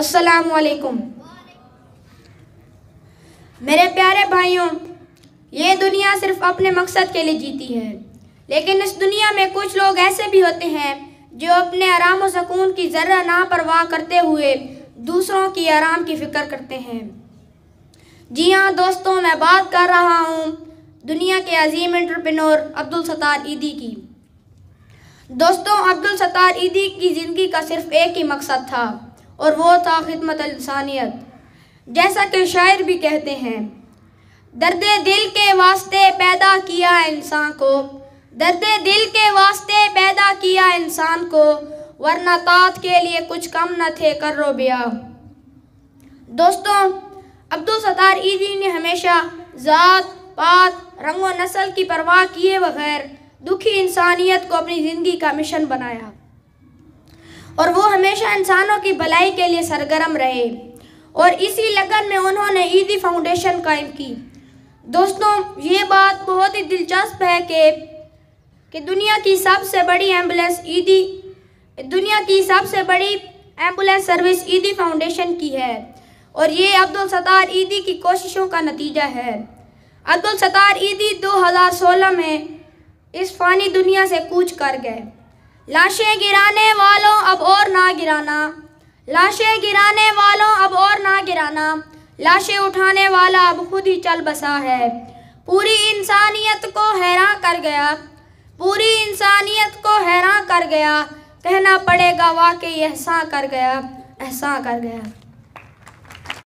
अस्सलाम वालेकुम मेरे प्यारे भाइयों ये दुनिया सिर्फ अपने मकसद के लिए जीती है लेकिन इस दुनिया में कुछ लोग ऐसे भी होते हैं जो अपने आराम और सुकून की ज़रा ना परवाह करते हुए दूसरों की आराम की फ़िक्र करते हैं जी हाँ दोस्तों मैं बात कर रहा हूँ दुनिया के अजीम एंटरप्रेन्योर अब्दुल सत्तार ईदी की दोस्तों अब्दुल सत्तार ईदी की ज़िंदगी का सिर्फ एक ही मकसद था और वो था खिदमत इंसानियत जैसा कि शायर भी कहते हैं दर्द दिल के वास्ते पैदा किया इंसान को दर्द दिल के वास्ते पैदा किया इंसान को वरना तात के लिए कुछ कम न थे करो बिया दोस्तों अब्दुल सतार ईदी ने हमेशा ज़ात पात रंग नस्ल की परवाह किए बगैर दुखी इंसानियत को अपनी ज़िंदगी का मिशन बनाया और वो हमेशा इंसानों की भलाई के लिए सरगर्म रहे और इसी लगन में उन्होंने ईदी फाउंडेशन कायम की दोस्तों ये बात बहुत ही दिलचस्प है कि कि दुनिया की सबसे बड़ी एम्बुलेंस ईदी दुनिया की सबसे बड़ी एम्बुलेंस सर्विस ईदी फाउंडेशन की है और ये अब्दुल सतार ईदी की कोशिशों का नतीजा है अब्दुल सतार ईदी 2016 में इस फानी दुनिया से कूच कर गए लाशें गिराने व गिराना लाशें गिराने वालों अब और ना गिराना लाशें उठाने वाला अब खुद ही चल बसा है पूरी इंसानियत को हैरान कर गया पूरी इंसानियत को हैरान कर गया कहना पड़ेगा वाकई एहसा कर गया एहसा कर गया